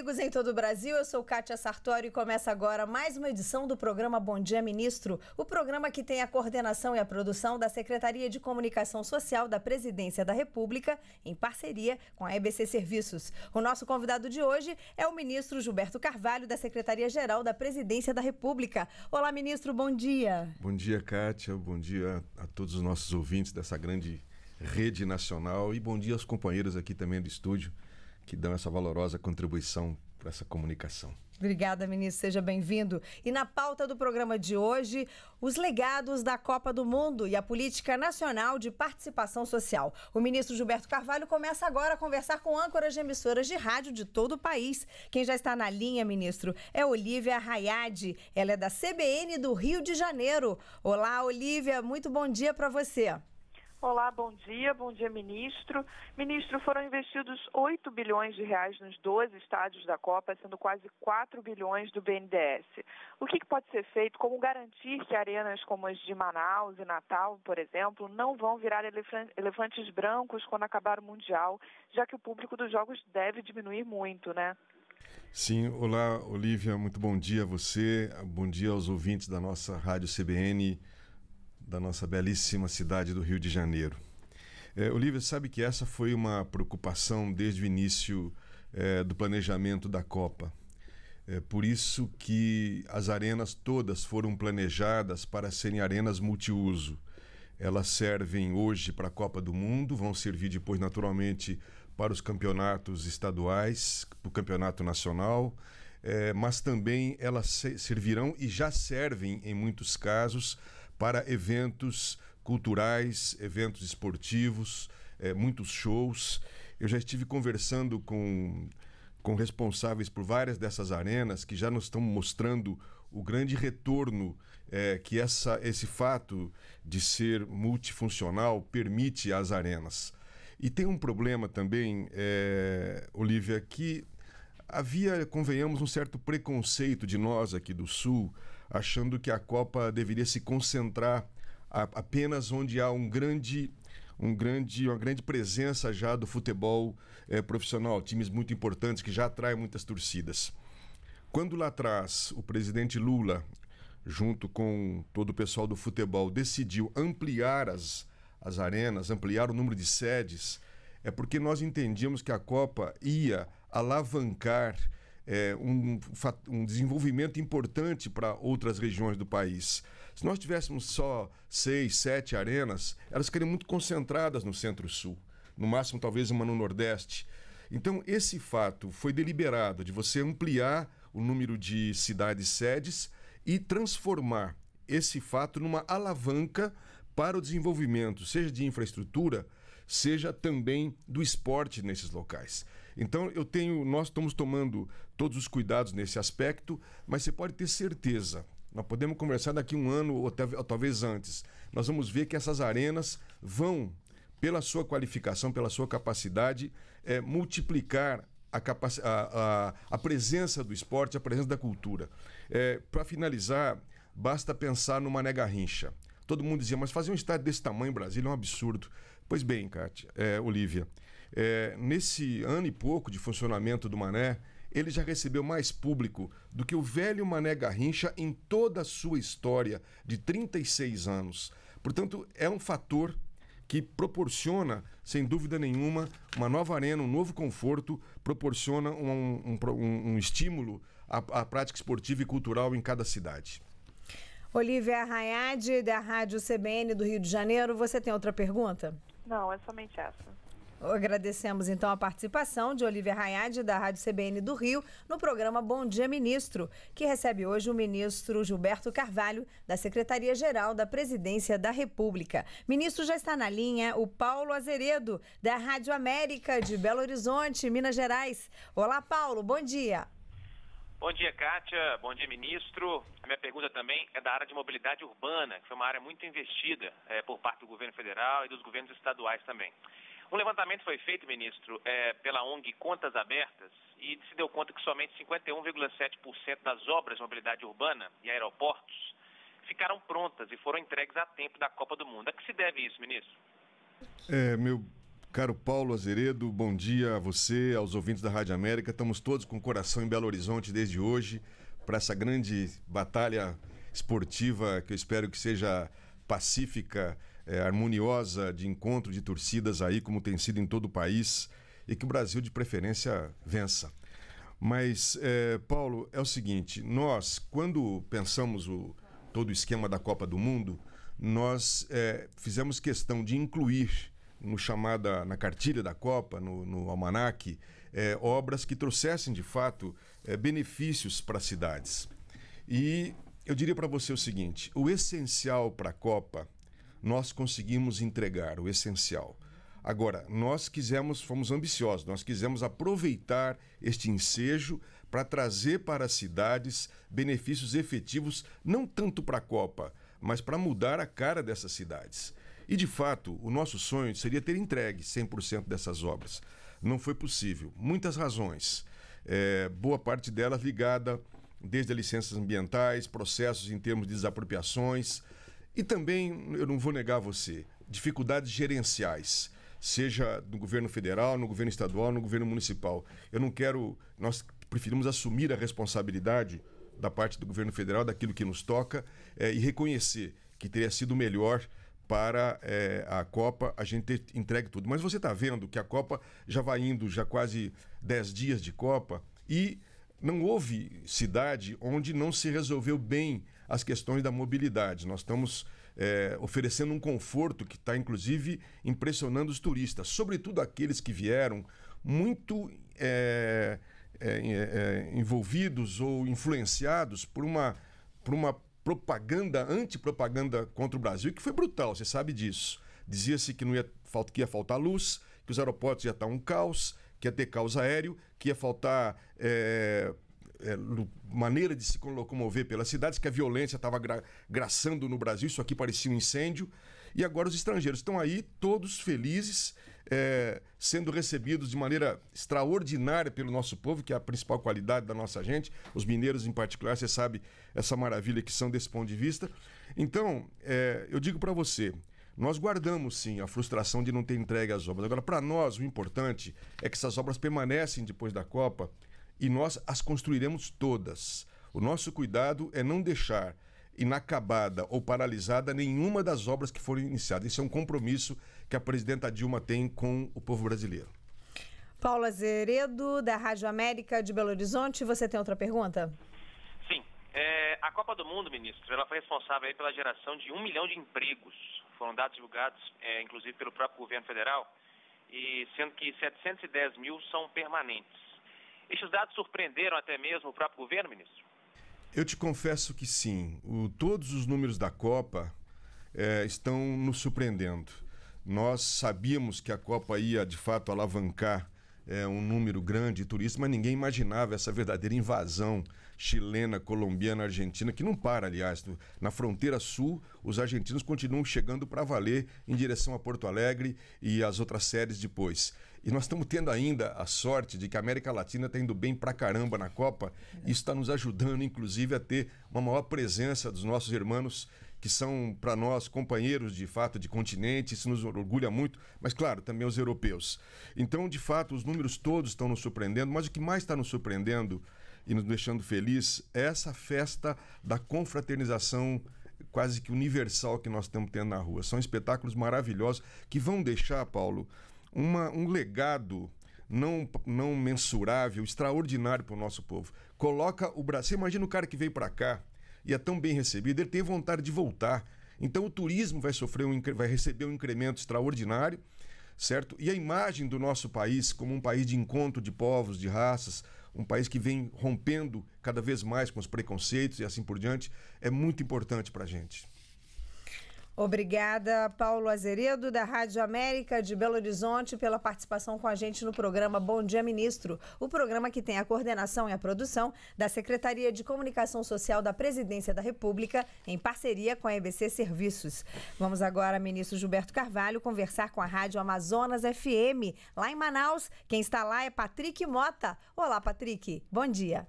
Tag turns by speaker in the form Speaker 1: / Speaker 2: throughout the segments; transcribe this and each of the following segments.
Speaker 1: amigos em todo o Brasil, eu sou Kátia Sartori e começa agora mais uma edição do programa Bom Dia Ministro, o programa que tem a coordenação e a produção da Secretaria de Comunicação Social da Presidência da República, em parceria com a EBC Serviços. O nosso convidado de hoje é o ministro Gilberto Carvalho, da Secretaria-Geral da Presidência da República. Olá, ministro, bom dia.
Speaker 2: Bom dia, Kátia, bom dia a todos os nossos ouvintes dessa grande rede nacional e bom dia aos companheiros aqui também do estúdio que dão essa valorosa contribuição para essa comunicação.
Speaker 1: Obrigada, ministro. Seja bem-vindo. E na pauta do programa de hoje, os legados da Copa do Mundo e a política nacional de participação social. O ministro Gilberto Carvalho começa agora a conversar com âncoras de emissoras de rádio de todo o país. Quem já está na linha, ministro, é Olivia Rayade. Ela é da CBN do Rio de Janeiro. Olá, Olivia. Muito bom dia para você.
Speaker 3: Olá, bom dia, bom dia, ministro. Ministro, foram investidos 8 bilhões de reais nos 12 estádios da Copa, sendo quase 4 bilhões do BNDES. O que, que pode ser feito? Como garantir que arenas como as de Manaus e Natal, por exemplo, não vão virar elefantes brancos quando acabar o Mundial, já que o público dos jogos deve diminuir muito, né?
Speaker 2: Sim, olá, Olivia, muito bom dia a você, bom dia aos ouvintes da nossa Rádio CBN da nossa belíssima cidade do Rio de Janeiro. É, Olivia, sabe que essa foi uma preocupação desde o início é, do planejamento da Copa. É por isso que as arenas todas foram planejadas para serem arenas multiuso. Elas servem hoje para a Copa do Mundo, vão servir depois, naturalmente, para os campeonatos estaduais, para o campeonato nacional, é, mas também elas servirão e já servem, em muitos casos, para eventos culturais, eventos esportivos, é, muitos shows. Eu já estive conversando com, com responsáveis por várias dessas arenas que já nos estão mostrando o grande retorno é, que essa, esse fato de ser multifuncional permite às arenas. E tem um problema também, é, Olivia, que havia, convenhamos, um certo preconceito de nós aqui do Sul achando que a Copa deveria se concentrar a, apenas onde há um grande um grande, uma grande presença já do futebol é, profissional, times muito importantes que já atraem muitas torcidas. Quando lá atrás o presidente Lula, junto com todo o pessoal do futebol, decidiu ampliar as, as arenas, ampliar o número de sedes, é porque nós entendíamos que a Copa ia alavancar é, um, um desenvolvimento importante para outras regiões do país. Se nós tivéssemos só seis, sete arenas, elas ficariam muito concentradas no centro-sul, no máximo talvez uma no nordeste. Então, esse fato foi deliberado de você ampliar o número de cidades-sedes e transformar esse fato numa alavanca para o desenvolvimento, seja de infraestrutura, seja também do esporte nesses locais. Então eu tenho, nós estamos tomando todos os cuidados nesse aspecto, mas você pode ter certeza. Nós podemos conversar daqui um ano ou, até, ou talvez antes. Nós vamos ver que essas arenas vão, pela sua qualificação, pela sua capacidade, é, multiplicar a, capac... a, a, a, presença do esporte, a presença da cultura. É, eh, Para finalizar, basta pensar no Mané Garrincha. Todo mundo dizia, mas fazer um estádio desse tamanho em Brasília é um absurdo. Pois bem, Kátia, é, Olivia, é, nesse ano e pouco de funcionamento do Mané, ele já recebeu mais público do que o velho Mané Garrincha em toda a sua história de 36 anos. Portanto, é um fator que proporciona, sem dúvida nenhuma, uma nova arena, um novo conforto, proporciona um, um, um, um estímulo à, à prática esportiva e cultural em cada cidade.
Speaker 1: Olivia Arraiade, da Rádio CBN do Rio de Janeiro, você tem outra pergunta? Não, é
Speaker 3: somente essa.
Speaker 1: Agradecemos então a participação de Olivia Rayade, da Rádio CBN do Rio, no programa Bom Dia Ministro, que recebe hoje o ministro Gilberto Carvalho, da Secretaria-Geral da Presidência da República. Ministro, já está na linha o Paulo Azeredo, da Rádio América de Belo Horizonte, Minas Gerais. Olá, Paulo, bom dia.
Speaker 3: Bom dia, Kátia. Bom dia, ministro. A minha pergunta também é da área de mobilidade urbana, que foi uma área muito investida é, por parte do governo federal e dos governos estaduais também. Um levantamento foi feito, ministro, é, pela ONG Contas Abertas e se deu conta que somente 51,7% das obras de mobilidade urbana e aeroportos ficaram prontas e foram entregues a tempo da Copa do Mundo. A que se deve isso, ministro?
Speaker 2: É, meu Caro Paulo Azeredo, bom dia a você, aos ouvintes da Rádio América. Estamos todos com o coração em Belo Horizonte desde hoje para essa grande batalha esportiva que eu espero que seja pacífica é, harmoniosa de encontro de torcidas aí, como tem sido em todo o país, e que o Brasil, de preferência, vença. Mas, é, Paulo, é o seguinte: nós, quando pensamos o, todo o esquema da Copa do Mundo, nós é, fizemos questão de incluir no chamada na cartilha da Copa, no, no almanac, é, obras que trouxessem de fato é, benefícios para as cidades. E eu diria para você o seguinte: o essencial para a Copa nós conseguimos entregar o essencial. Agora, nós quisemos, fomos ambiciosos, nós quisemos aproveitar este ensejo para trazer para as cidades benefícios efetivos, não tanto para a Copa, mas para mudar a cara dessas cidades. E, de fato, o nosso sonho seria ter entregue 100% dessas obras. Não foi possível. Muitas razões. É, boa parte delas ligada desde licenças ambientais, processos em termos de desapropriações, e também, eu não vou negar a você, dificuldades gerenciais, seja no governo federal, no governo estadual, no governo municipal. Eu não quero. Nós preferimos assumir a responsabilidade da parte do governo federal, daquilo que nos toca, é, e reconhecer que teria sido melhor para é, a Copa a gente ter entregue tudo. Mas você está vendo que a Copa já vai indo, já quase 10 dias de Copa, e não houve cidade onde não se resolveu bem as questões da mobilidade. Nós estamos é, oferecendo um conforto que está, inclusive, impressionando os turistas, sobretudo aqueles que vieram muito é, é, é, envolvidos ou influenciados por uma, por uma propaganda, antipropaganda contra o Brasil, que foi brutal, você sabe disso. Dizia-se que, não ia, que ia faltar luz, que os aeroportos iam estar um caos, que ia ter caos aéreo, que ia faltar é, é, maneira de se locomover pelas cidades, que a violência estava gra graçando no Brasil, isso aqui parecia um incêndio. E agora os estrangeiros estão aí, todos felizes, é, sendo recebidos de maneira extraordinária pelo nosso povo, que é a principal qualidade da nossa gente, os mineiros em particular, você sabe essa maravilha que são desse ponto de vista. Então, é, eu digo para você, nós guardamos sim a frustração de não ter entregue as obras. Agora, para nós, o importante é que essas obras permanecem depois da Copa e nós as construiremos todas. O nosso cuidado é não deixar inacabada ou paralisada nenhuma das obras que foram iniciadas. Isso é um compromisso que a presidenta Dilma tem com o povo brasileiro.
Speaker 1: Paula Azeredo, da Rádio América de Belo Horizonte, você tem outra pergunta?
Speaker 2: Sim. É, a Copa do Mundo, ministro, ela foi
Speaker 3: responsável pela geração de um milhão de empregos. Foram dados divulgados, é, inclusive, pelo próprio governo federal, e sendo que 710 mil são permanentes. Estes dados surpreenderam até mesmo o próprio governo, ministro?
Speaker 2: Eu te confesso que sim. O, todos os números da Copa é, estão nos surpreendendo. Nós sabíamos que a Copa ia de fato alavancar é, um número grande de turistas, mas ninguém imaginava essa verdadeira invasão chilena, colombiana, argentina, que não para, aliás. Na fronteira sul, os argentinos continuam chegando para valer em direção a Porto Alegre e as outras séries depois. E nós estamos tendo ainda a sorte de que a América Latina está indo bem pra caramba na Copa. É. isso está nos ajudando, inclusive, a ter uma maior presença dos nossos irmãos que são para nós companheiros de fato de continente, isso nos orgulha muito, mas claro, também os europeus. Então, de fato, os números todos estão nos surpreendendo, mas o que mais está nos surpreendendo e nos deixando feliz é essa festa da confraternização quase que universal que nós estamos tendo na rua. São espetáculos maravilhosos que vão deixar, Paulo, uma, um legado não, não mensurável, extraordinário para o nosso povo. Coloca o Brasil. Imagina o cara que veio para cá e é tão bem recebido, ele tem vontade de voltar. Então o turismo vai sofrer um, vai receber um incremento extraordinário, certo? E a imagem do nosso país como um país de encontro de povos, de raças, um país que vem rompendo cada vez mais com os preconceitos e assim por diante, é muito importante para a gente.
Speaker 1: Obrigada, Paulo Azeredo, da Rádio América de Belo Horizonte, pela participação com a gente no programa Bom Dia Ministro, o programa que tem a coordenação e a produção da Secretaria de Comunicação Social da Presidência da República, em parceria com a EBC Serviços. Vamos agora, ministro Gilberto Carvalho, conversar com a Rádio Amazonas FM, lá em Manaus. Quem está lá é Patrick Mota. Olá, Patrick. Bom dia.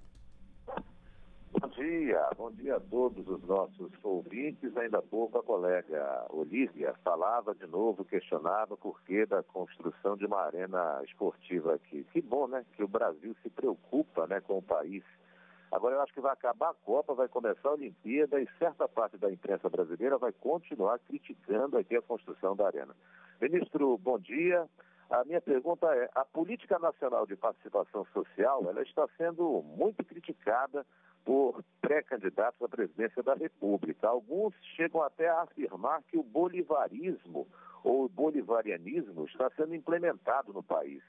Speaker 3: Bom dia, bom dia a todos os nossos ouvintes. Ainda há pouco a colega Olivia falava de novo, questionava por que da construção de uma arena esportiva aqui. Que bom, né? Que o Brasil se preocupa né, com o país. Agora eu acho que vai acabar a Copa, vai começar a Olimpíada e certa parte da imprensa brasileira vai continuar criticando aqui a construção da arena. Ministro, bom dia. A minha pergunta é, a política nacional de participação social, ela está sendo muito criticada por pré-candidatos à presidência da República. Alguns chegam até a afirmar que o bolivarismo ou o bolivarianismo está sendo implementado no país.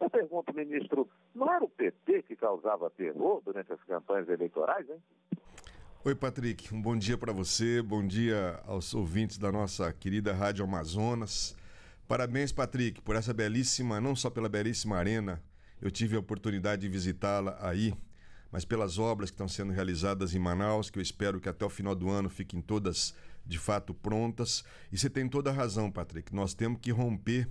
Speaker 3: Eu pergunto, ministro, não era o PT que causava terror durante as campanhas eleitorais, hein?
Speaker 2: Oi, Patrick, um bom dia para você, bom dia aos ouvintes da nossa querida Rádio Amazonas. Parabéns, Patrick, por essa belíssima, não só pela belíssima arena, eu tive a oportunidade de visitá-la aí, mas pelas obras que estão sendo realizadas em Manaus, que eu espero que até o final do ano fiquem todas de fato prontas. E você tem toda a razão, Patrick. Nós temos que romper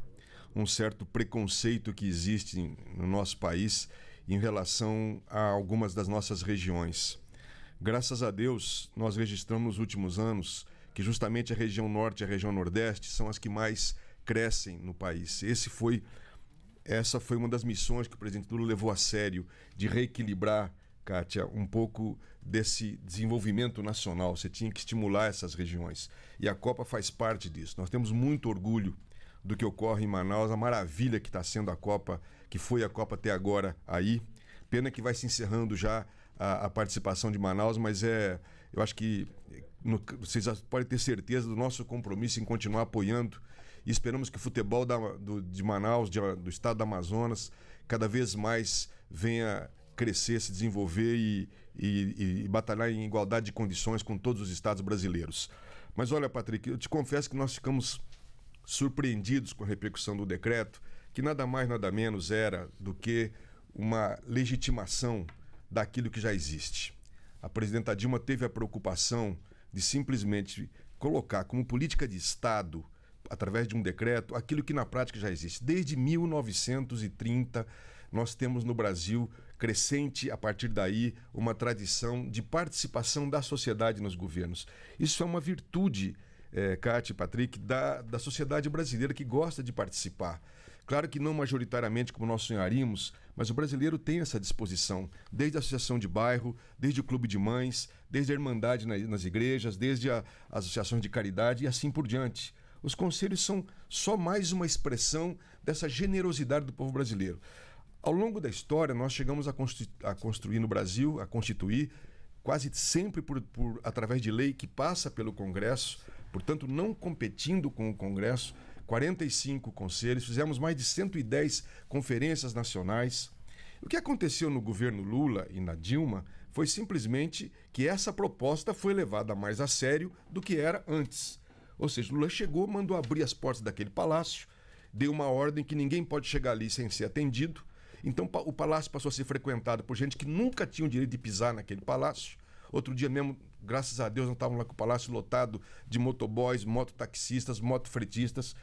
Speaker 2: um certo preconceito que existe no nosso país em relação a algumas das nossas regiões. Graças a Deus, nós registramos nos últimos anos que justamente a região norte e a região nordeste são as que mais crescem no país. Esse foi essa foi uma das missões que o presidente Lula levou a sério de reequilibrar, Kátia, um pouco desse desenvolvimento nacional. Você tinha que estimular essas regiões. E a Copa faz parte disso. Nós temos muito orgulho do que ocorre em Manaus, a maravilha que está sendo a Copa, que foi a Copa até agora aí. Pena que vai se encerrando já a, a participação de Manaus, mas é, eu acho que no, vocês podem ter certeza do nosso compromisso em continuar apoiando e esperamos que o futebol da, do, de Manaus, de, do estado do Amazonas, cada vez mais venha crescer, se desenvolver e, e, e, batalhar em igualdade de condições com todos os estados brasileiros. Mas olha, Patrick, eu te confesso que nós ficamos surpreendidos com a repercussão do decreto, que nada mais, nada menos era do que uma legitimação daquilo que já existe. A presidenta Dilma teve a preocupação de simplesmente colocar como política de Estado através de um decreto, aquilo que na prática já existe. Desde 1930, nós temos no Brasil crescente, a partir daí, uma tradição de participação da sociedade nos governos. Isso é uma virtude é, e Patrick, da, da sociedade brasileira que gosta de participar. Claro que não majoritariamente como nós sonharíamos, mas o brasileiro tem essa disposição, desde a associação de bairro, desde o clube de mães, desde a irmandade nas igrejas, desde a, as associações de caridade e assim por diante. Os conselhos são só mais uma expressão dessa generosidade do povo brasileiro. Ao longo da história, nós chegamos a, a construir no Brasil, a constituir, quase sempre por, por, através de lei que passa pelo Congresso, portanto, não competindo com o Congresso, 45 conselhos, fizemos mais de 110 conferências nacionais. O que aconteceu no governo Lula e na Dilma foi simplesmente que essa proposta foi levada mais a sério do que era antes. Ou seja, Lula chegou, mandou abrir as portas daquele palácio, deu uma ordem que ninguém pode chegar ali sem ser atendido. Então o palácio passou a ser frequentado por gente que nunca tinha o direito de pisar naquele palácio. Outro dia mesmo, graças a Deus, não estávamos lá com o palácio lotado de motoboys, mototaxistas, motofretistas.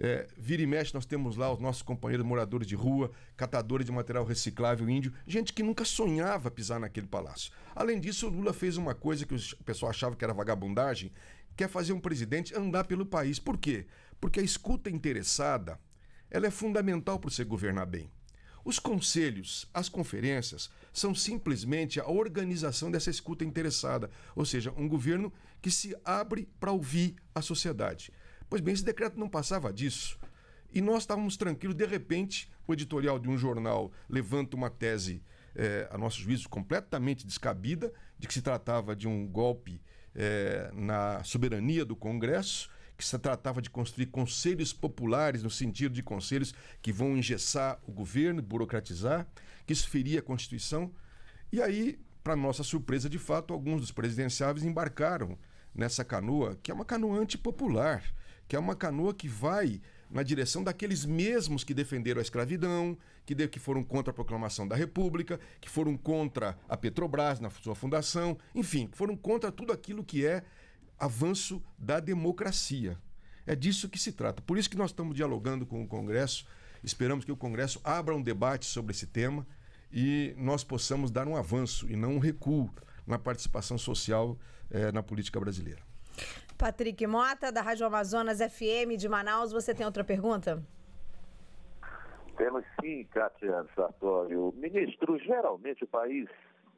Speaker 2: É, vira e mexe, nós temos lá os nossos companheiros moradores de rua, catadores de material reciclável índio, gente que nunca sonhava pisar naquele palácio. Além disso, o Lula fez uma coisa que o pessoal achava que era vagabundagem, quer fazer um presidente andar pelo país. Por quê? Porque a escuta interessada ela é fundamental para você governar bem. Os conselhos, as conferências, são simplesmente a organização dessa escuta interessada, ou seja, um governo que se abre para ouvir a sociedade. Pois bem, esse decreto não passava disso. E nós estávamos tranquilos, de repente, o editorial de um jornal levanta uma tese, eh, a nosso juízo, completamente descabida, de que se tratava de um golpe é, na soberania do Congresso, que se tratava de construir conselhos populares, no sentido de conselhos que vão engessar o governo, burocratizar, que isso feria a Constituição. E aí, para nossa surpresa, de fato, alguns dos presidenciáveis embarcaram nessa canoa, que é uma canoa antipopular, que é uma canoa que vai na direção daqueles mesmos que defenderam a escravidão, que, de, que foram contra a proclamação da República, que foram contra a Petrobras na sua fundação, enfim, foram contra tudo aquilo que é avanço da democracia. É disso que se trata. Por isso que nós estamos dialogando com o Congresso, esperamos que o Congresso abra um debate sobre esse tema e nós possamos dar um avanço e não um recuo na participação social eh, na política brasileira.
Speaker 1: Patrick Mota, da Rádio Amazonas FM de Manaus, você tem outra pergunta?
Speaker 3: Temos sim, Catiano Sartório. Ministro, geralmente o país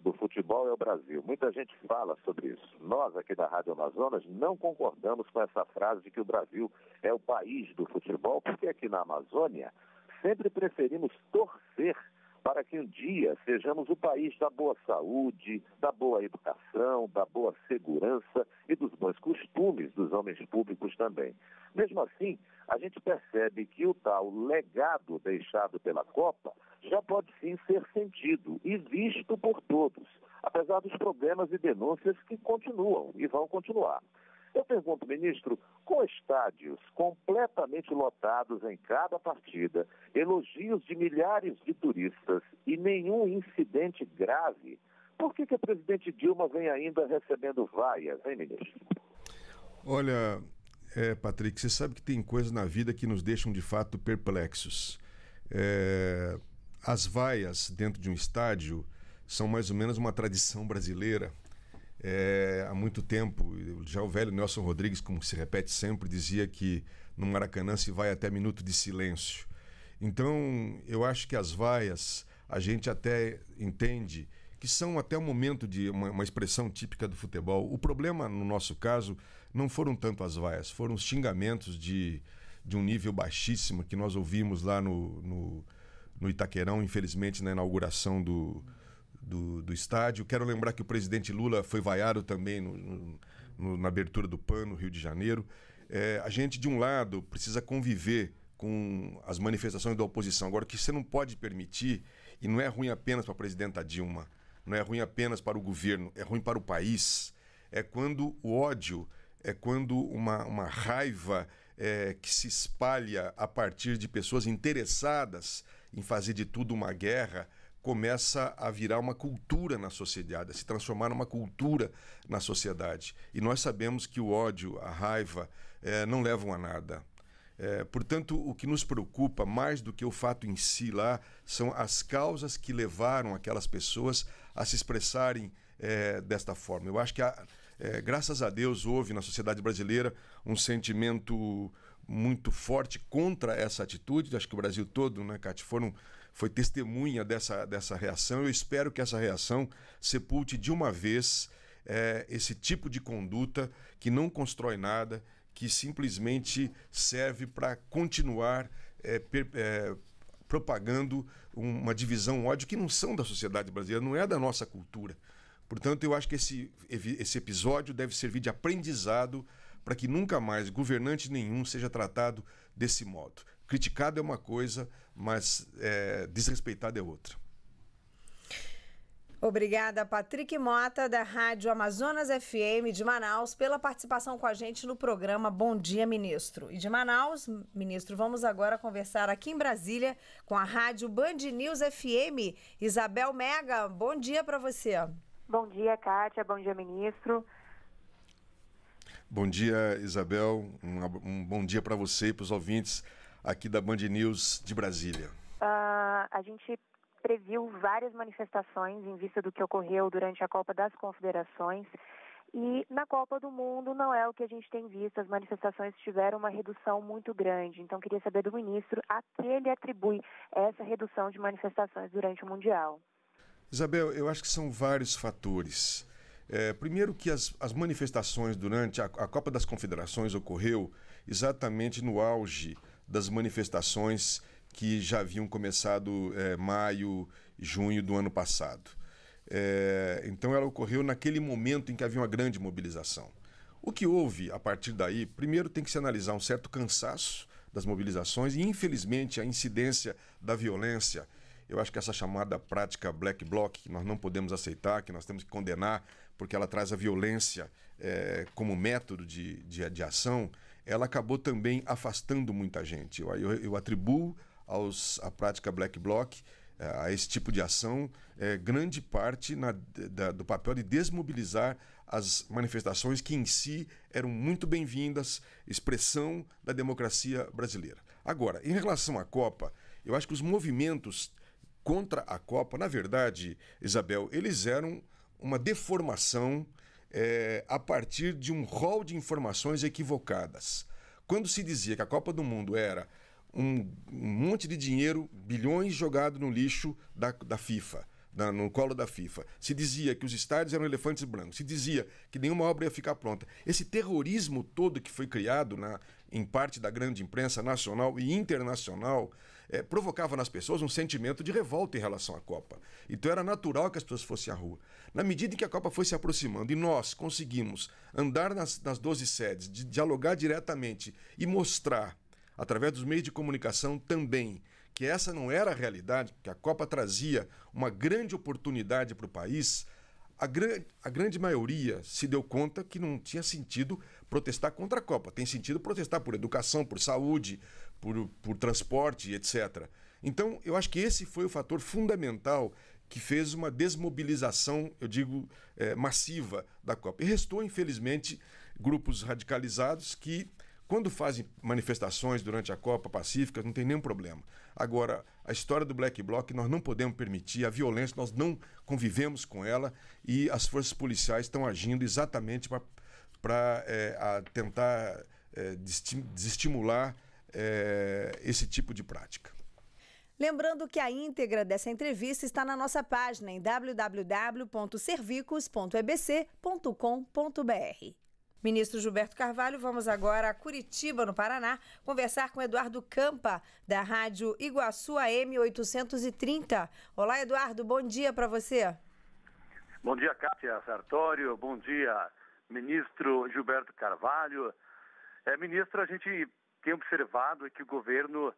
Speaker 3: do futebol é o Brasil. Muita gente fala sobre isso. Nós aqui da Rádio Amazonas não concordamos com essa frase de que o Brasil é o país do futebol, porque aqui na Amazônia sempre preferimos torcer para que um dia sejamos o país da boa saúde, da boa educação, da boa segurança e dos bons costumes dos homens públicos também. Mesmo assim, a gente percebe que o tal legado deixado pela Copa já pode sim ser sentido e visto por todos, apesar dos problemas e denúncias que continuam e vão continuar. Eu pergunto, ministro, com estádios completamente lotados em cada partida, elogios de milhares de turistas e nenhum incidente grave, por que, que a presidente Dilma vem ainda recebendo vaias, hein, ministro?
Speaker 2: Olha, é, Patrick, você sabe que tem coisas na vida que nos deixam de fato perplexos. É, as vaias dentro de um estádio são mais ou menos uma tradição brasileira é, há muito tempo. Já o velho Nelson Rodrigues, como se repete sempre, dizia que no Maracanã se vai até minuto de silêncio. Então, eu acho que as vaias a gente até entende que são até o momento de uma, uma, expressão típica do futebol. O problema, no nosso caso, não foram tanto as vaias, foram os xingamentos de, de um nível baixíssimo que nós ouvimos lá no, no, no Itaquerão, infelizmente, na inauguração do, do, do estádio. Quero lembrar que o presidente Lula foi vaiado também no, no, na abertura do PAN, no Rio de Janeiro. É, a gente, de um lado, precisa conviver com as manifestações da oposição. Agora, o que você não pode permitir, e não é ruim apenas para a presidenta Dilma, não é ruim apenas para o governo, é ruim para o país, é quando o ódio, é quando uma, uma raiva é, que se espalha a partir de pessoas interessadas em fazer de tudo uma guerra começa a virar uma cultura na sociedade, a se transformar numa cultura na sociedade. E nós sabemos que o ódio, a raiva, é, não levam a nada. É, portanto, o que nos preocupa mais do que o fato em si lá são as causas que levaram aquelas pessoas a se expressarem é, desta forma. Eu acho que, a, é, graças a Deus, houve na sociedade brasileira um sentimento muito forte contra essa atitude. Acho que o Brasil todo, né, Cate, foram foi testemunha dessa, dessa reação. Eu espero que essa reação sepulte de uma vez é, esse tipo de conduta que não constrói nada, que simplesmente serve para continuar é, per, é, propagando uma divisão, ódio que não são da sociedade brasileira, não é da nossa cultura. Portanto, eu acho que esse, esse episódio deve servir de aprendizado para que nunca mais governante nenhum seja tratado desse modo criticado é uma coisa, mas é, desrespeitado é outra.
Speaker 1: Obrigada, Patrick Mota, da Rádio Amazonas FM de Manaus, pela participação com a gente no programa Bom Dia, Ministro. E de Manaus, ministro, vamos agora conversar aqui em Brasília com a Rádio Band News FM. Isabel Mega, bom dia para você. Bom dia, Kátia. Bom dia, ministro.
Speaker 2: Bom dia, Isabel. Um, um bom dia para você e para os ouvintes aqui da Band News de Brasília?
Speaker 3: Uh, a gente previu várias manifestações em vista do que ocorreu durante a Copa das Confederações. E na Copa do Mundo não é o que a gente tem visto, as manifestações tiveram uma redução muito grande. Então, queria saber do ministro a que ele atribui essa redução de manifestações durante o Mundial.
Speaker 2: Isabel, eu acho que são vários fatores. É, primeiro que as, as manifestações durante a, a, Copa das Confederações ocorreu exatamente no auge das manifestações que já haviam começado é, maio, junho do ano passado. É, então ela ocorreu naquele momento em que havia uma grande mobilização. O que houve a partir daí, primeiro tem que se analisar um certo cansaço das mobilizações e, infelizmente, a incidência da violência. Eu acho que essa chamada prática black bloc, que nós não podemos aceitar, que nós temos que condenar, porque ela traz a violência é, como método de, de, de ação, ela acabou também afastando muita gente. Eu, eu, eu atribuo aos, à prática black bloc, eh, a esse tipo de ação, é, grande parte na, da, do papel de desmobilizar as manifestações que em si eram muito bem-vindas, expressão da democracia brasileira. Agora, em relação à Copa, eu acho que os movimentos contra a Copa, na verdade, Isabel, eles eram uma deformação é, a partir de um rol de informações equivocadas. Quando se dizia que a Copa do Mundo era um, um monte de dinheiro, bilhões jogado no lixo da, da FIFA, no colo da FIFA. Se dizia que os estádios eram elefantes brancos. Se dizia que nenhuma obra ia ficar pronta. Esse terrorismo todo que foi criado na, em parte da grande imprensa nacional e internacional é, provocava nas pessoas um sentimento de revolta em relação à Copa. Então era natural que as pessoas fossem à rua. Na medida em que a Copa foi se aproximando e nós conseguimos andar nas, nas 12 sedes, de, dialogar diretamente e mostrar, através dos meios de comunicação também, que essa não era a realidade, que a Copa trazia uma grande oportunidade para o país, a, gran a grande maioria se deu conta que não tinha sentido protestar contra a Copa. Tem sentido protestar por educação, por saúde, por, por transporte, etc. Então, eu acho que esse foi o fator fundamental que fez uma desmobilização, eu digo, é, massiva da Copa. E restou, infelizmente, grupos radicalizados que, quando fazem manifestações durante a Copa pacíficas, não tem nenhum problema. Agora, a história do Black Bloc nós não podemos permitir, a violência nós não convivemos com ela e as forças policiais estão agindo exatamente para é, eh, tentar é, desestimular é, esse tipo de prática.
Speaker 1: Lembrando que a íntegra dessa entrevista está na nossa página em www.servicos.ebc.com.br. Ministro Gilberto Carvalho, vamos agora a Curitiba, no Paraná, conversar com Eduardo Campa, da Rádio Iguaçu AM 830. Olá, Eduardo, bom dia para você.
Speaker 3: Bom dia, Cátia Sartório. Bom dia, ministro Gilberto Carvalho. É, ministro, a gente tem observado é que o governo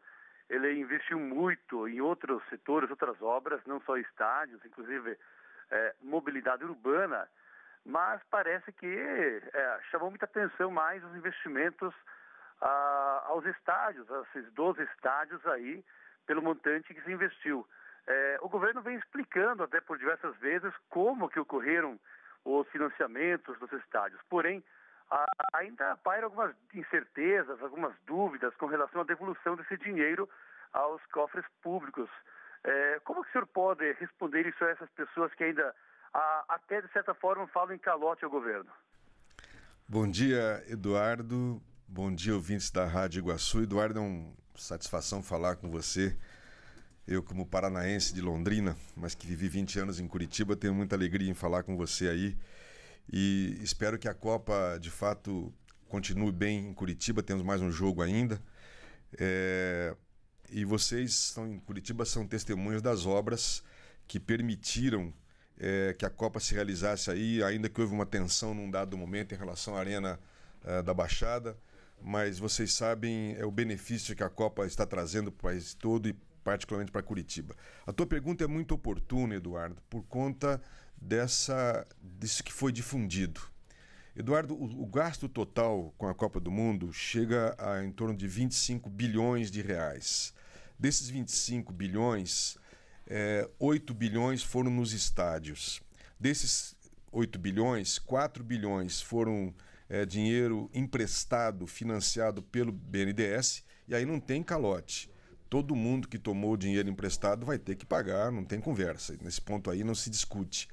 Speaker 3: ele investiu muito em outros setores, outras obras, não só estádios, inclusive é, mobilidade urbana, mas parece que é, chamou muita atenção mais os investimentos aos estádios, a esses 12 estádios aí, pelo montante que se investiu. É, o governo vem explicando até por diversas vezes como que ocorreram os financiamentos dos estádios. Porém, ah, ainda pairam algumas incertezas, algumas dúvidas com relação à devolução desse dinheiro aos cofres públicos. É, como que o senhor pode responder isso a essas pessoas que ainda, a, até de certa forma, falam em calote ao governo?
Speaker 2: Bom dia, Eduardo. Bom dia, ouvintes da Rádio Iguaçu. Eduardo, é uma satisfação falar com você. Eu, como paranaense de Londrina, mas que vivi 20 anos em Curitiba, tenho muita alegria em falar com você aí e espero que a Copa, de fato, continue bem em Curitiba. Temos mais um jogo ainda. É... E vocês são, em Curitiba são testemunhas das obras que permitiram é, que a Copa se realizasse aí, ainda que houve uma tensão num dado momento em relação à Arena é, da Baixada. Mas vocês sabem é o benefício que a Copa está trazendo para o país todo e particularmente para Curitiba. A tua pergunta é muito oportuna, Eduardo, por conta dessa, disso que foi difundido. Eduardo, o, o gasto total com a Copa do Mundo chega a em torno de 25 bilhões de reais. Desses 25 bilhões, é, 8 bilhões foram nos estádios. Desses 8 bilhões, 4 bilhões foram é, dinheiro emprestado, financiado pelo BNDES, e aí não tem calote. Todo mundo que tomou dinheiro emprestado vai ter que pagar, não tem conversa. Nesse ponto aí não se discute.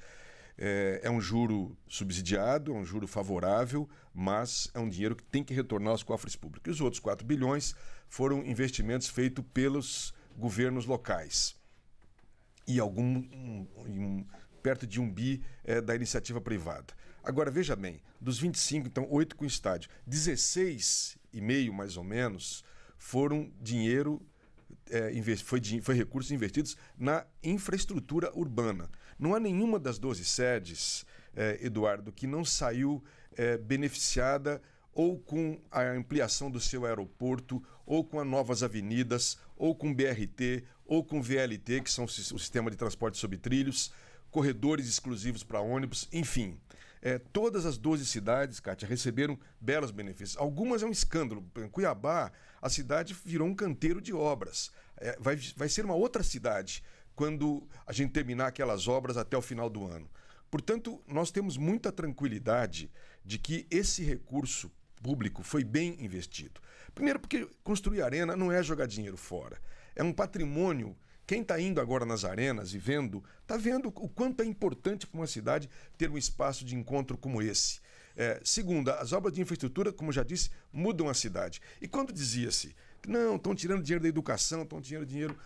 Speaker 2: É, é, um juro subsidiado, é um juro favorável, mas é um dinheiro que tem que retornar aos cofres públicos. os outros 4 bilhões foram investimentos feitos pelos governos locais. E algum um, um, perto de um bi é, da iniciativa privada. Agora, veja bem, dos 25, então, 8 com estádio, 16,5 mais ou menos foram dinheiro é, foi, foi recursos investidos na infraestrutura urbana. Não há nenhuma das 12 sedes, eh, Eduardo, que não saiu eh, beneficiada ou com a ampliação do seu aeroporto, ou com as novas avenidas, ou com BRT, ou com VLT, que são o sistema de transporte sobre trilhos, corredores exclusivos para ônibus, enfim. É, todas as 12 cidades, Kátia, receberam belos benefícios. Algumas é um escândalo. Em Cuiabá, a cidade virou um canteiro de obras. É, vai, vai ser uma outra cidade quando a gente terminar aquelas obras até o final do ano. Portanto, nós temos muita tranquilidade de que esse recurso público foi bem investido. Primeiro, porque construir arena não é jogar dinheiro fora, é um patrimônio. Quem está indo agora nas arenas e vendo, está vendo o quanto é importante para uma cidade ter um espaço de encontro como esse. É, segunda, as obras de infraestrutura, como já disse, mudam a cidade. E quando dizia-se não, estão tirando dinheiro da educação, estão tirando dinheiro.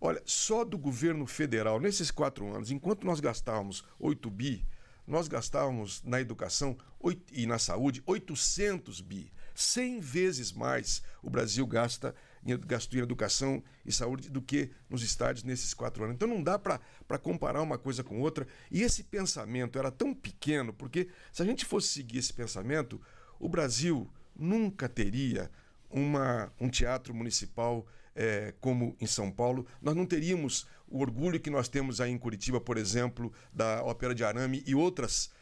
Speaker 2: Olha, só do governo federal, nesses quatro anos, enquanto nós gastávamos 8 bi, nós gastávamos na educação 8, e na saúde 800 bi. 100 vezes mais o Brasil gasta em, gastou em educação e saúde do que nos estádios nesses quatro anos. Então não dá para comparar uma coisa com outra. E esse pensamento era tão pequeno, porque se a gente fosse seguir esse pensamento, o Brasil nunca teria uma, um teatro municipal é, como em São Paulo, nós não teríamos o orgulho que nós temos aí em Curitiba, por exemplo, da Ópera de Arame e outras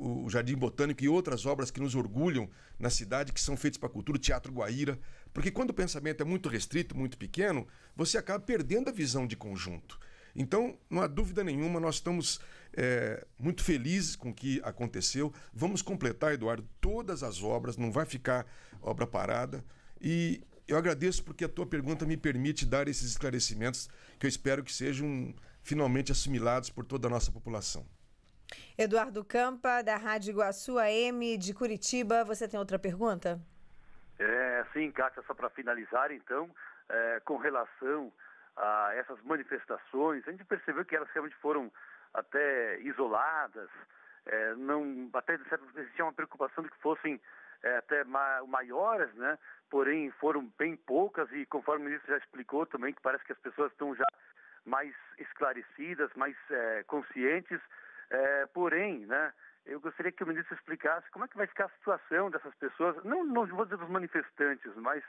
Speaker 2: o Jardim Botânico e outras obras que nos orgulham na cidade, que são feitas para a cultura, o Teatro Guaíra. Porque quando o pensamento é muito restrito, muito pequeno, você acaba perdendo a visão de conjunto. Então, não há dúvida nenhuma, nós estamos é, muito felizes com o que aconteceu. Vamos completar, Eduardo, todas as obras, não vai ficar obra parada. E eu agradeço porque a tua pergunta me permite dar esses esclarecimentos que eu espero que sejam finalmente assimilados por toda a nossa população.
Speaker 1: Eduardo Campa, da Rádio Iguaçu AM de Curitiba, você tem outra pergunta?
Speaker 3: É, sim, Cátia, só para finalizar, então, é, com relação a essas manifestações, a gente percebeu que elas realmente foram até isoladas, é, não, até de certo existia uma preocupação de que fossem é, até maiores, né? porém foram bem poucas e conforme o ministro já explicou também, que parece que as pessoas estão já mais esclarecidas, mais é, conscientes, é, porém, né, eu gostaria que o ministro explicasse como é que vai ficar a situação dessas pessoas, não, não vou dizer dos manifestantes, mas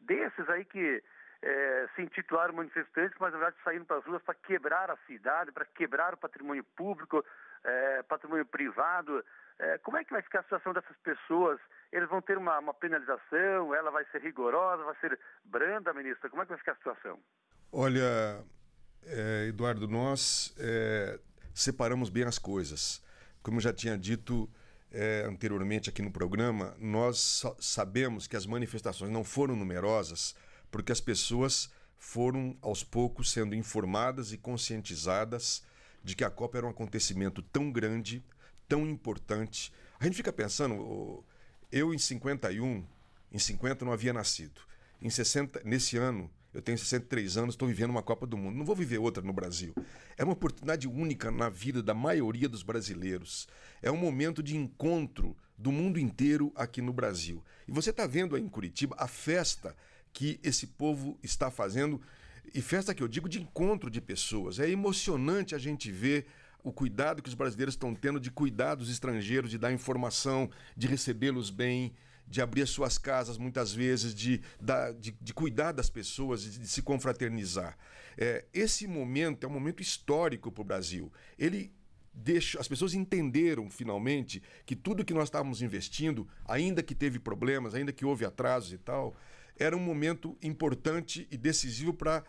Speaker 3: desses aí que é, se intitularam manifestantes, mas na verdade saíram para as ruas para quebrar a cidade, para quebrar o patrimônio público, é, patrimônio privado. É, como é que vai ficar a situação dessas pessoas? Eles vão ter uma, uma penalização? Ela vai ser rigorosa? Vai ser branda, ministra? Como é que vai ficar a situação?
Speaker 2: Olha, é, Eduardo, nós é, separamos bem as coisas. Como eu já tinha dito é, anteriormente aqui no programa, nós sabemos que as manifestações não foram numerosas porque as pessoas foram aos poucos sendo informadas e conscientizadas de que a Copa era um acontecimento tão grande, tão importante. A gente fica pensando, eu em 51, em 50 não havia nascido. Em 60, nesse ano, eu tenho 63 anos, estou vivendo uma Copa do Mundo. Não vou viver outra no Brasil. É uma oportunidade única na vida da maioria dos brasileiros. É um momento de encontro do mundo inteiro aqui no Brasil. E você está vendo aí em Curitiba a festa que esse povo está fazendo. E festa que eu digo de encontro de pessoas. É emocionante a gente ver o cuidado que os brasileiros estão tendo de cuidar dos estrangeiros, de dar informação, de recebê-los bem, de abrir as suas casas muitas vezes, de, de, de cuidar das pessoas, de, de se confraternizar. É, esse momento é um momento histórico para o Brasil. Ele deixa, as pessoas entenderam finalmente que tudo que nós estávamos investindo, ainda que teve problemas, ainda que houve atrasos e tal, era um momento importante e decisivo para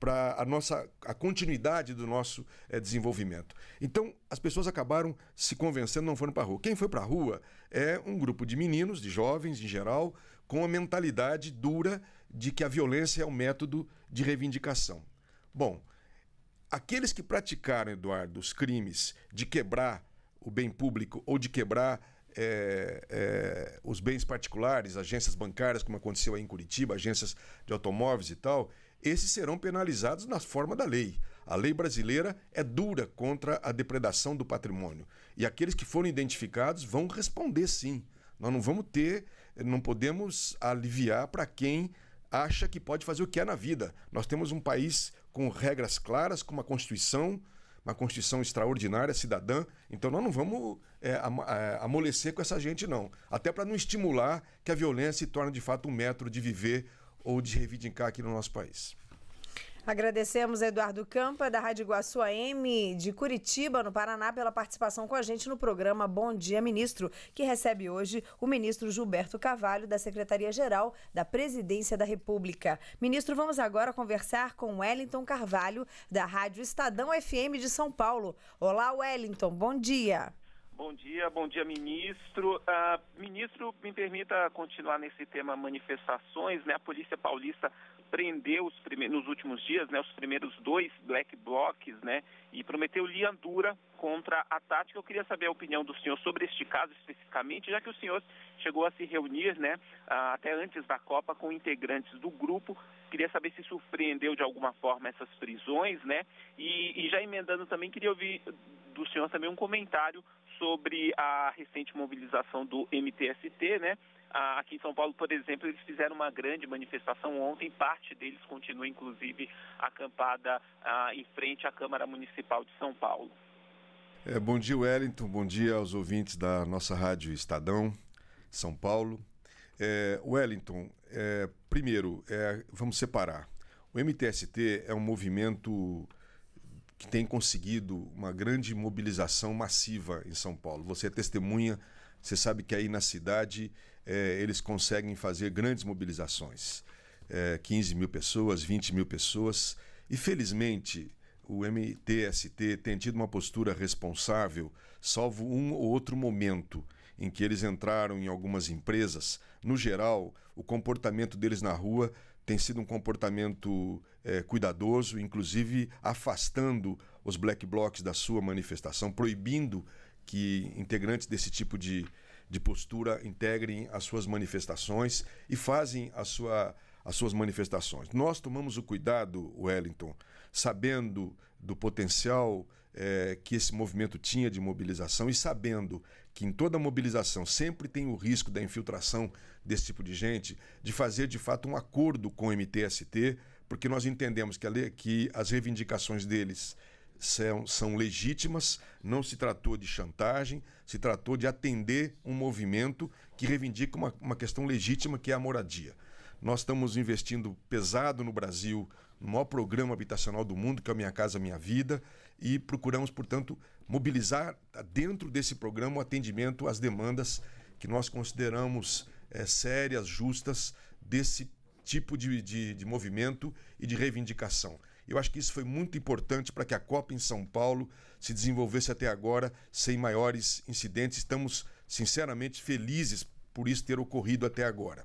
Speaker 2: para a nossa a continuidade do nosso é, desenvolvimento. Então, as pessoas acabaram se convencendo não foram para a rua. Quem foi para a rua é um grupo de meninos, de jovens em geral, com a mentalidade dura de que a violência é um método de reivindicação. Bom, aqueles que praticaram, Eduardo, os crimes de quebrar o bem público ou de quebrar é, é, os bens particulares, agências bancárias, como aconteceu aí em Curitiba, agências de automóveis e tal, esses serão penalizados na forma da lei. A lei brasileira é dura contra a depredação do patrimônio. E aqueles que foram identificados vão responder sim. Nós não vamos ter, não podemos aliviar para quem acha que pode fazer o que é na vida. Nós temos um país com regras claras, com uma Constituição uma Constituição extraordinária, cidadã. Então nós não vamos é, é amolecer com essa gente, não. Até para não estimular que a violência se torne de fato um método de viver ou de reivindicar aqui no nosso país.
Speaker 1: Agradecemos a Eduardo Campa, da Rádio Iguaçu AM de Curitiba, no Paraná, pela participação com a gente no programa Bom Dia Ministro, que recebe hoje o ministro Gilberto Cavalho, da Secretaria-Geral da Presidência da República. Ministro, vamos agora conversar com Wellington Carvalho, da Rádio Estadão FM de São Paulo. Olá, Wellington, bom dia.
Speaker 3: Bom dia, bom dia, ministro. Uh, ministro, me permita continuar nesse tema manifestações, né? A Polícia Paulista prendeu nos últimos dias, né, os primeiros dois black blocs, né, e prometeu liandura contra a tática. Eu queria saber a opinião do senhor sobre este caso especificamente, já que o senhor chegou a se reunir, né, ah, até antes da Copa com integrantes do grupo. Queria saber se surpreendeu de alguma forma essas prisões, né, e, e já emendando também queria ouvir do senhor também um comentário sobre a recente mobilização do MTST, né? Aqui em São Paulo, por exemplo, eles fizeram uma grande manifestação ontem. Parte deles continua, inclusive, acampada ah, em frente à Câmara Municipal de São Paulo.
Speaker 2: É, bom dia, Wellington. Bom dia aos ouvintes da nossa rádio Estadão, São Paulo. É, Wellington, é, primeiro, é, vamos separar. O MTST é um movimento que tem conseguido uma grande mobilização massiva em São Paulo. Você é testemunha, você sabe que aí na cidade é, eles conseguem fazer grandes mobilizações. É, eh, 15 mil pessoas, 20 mil pessoas. E felizmente o MTST tem tido uma postura responsável, salvo um ou outro momento em que eles entraram em algumas empresas. No geral, o comportamento deles na rua tem sido um comportamento é, cuidadoso, inclusive afastando os black blocs da sua manifestação, proibindo que integrantes desse tipo de, de postura integrem as suas manifestações e fazem a sua, as suas manifestações. Nós tomamos o cuidado, Wellington, sabendo do potencial é, que esse movimento tinha de mobilização e sabendo que em toda mobilização sempre tem o risco da infiltração desse tipo de gente, de fazer de fato um acordo com o MTST, porque nós entendemos que, que as reivindicações deles são, são legítimas, não se tratou de chantagem, se tratou de atender um movimento que reivindica uma, uma questão legítima que é a moradia. Nós estamos investindo pesado no Brasil no maior programa habitacional do mundo, que é a Minha Casa Minha Vida, e procuramos, portanto, mobilizar dentro desse programa o atendimento às demandas que nós consideramos é, sérias, justas, desse tipo de, de, de, movimento e de reivindicação. Eu acho que isso foi muito importante para que a Copa em São Paulo se desenvolvesse até agora sem maiores incidentes. Estamos, sinceramente, felizes por isso ter ocorrido até agora.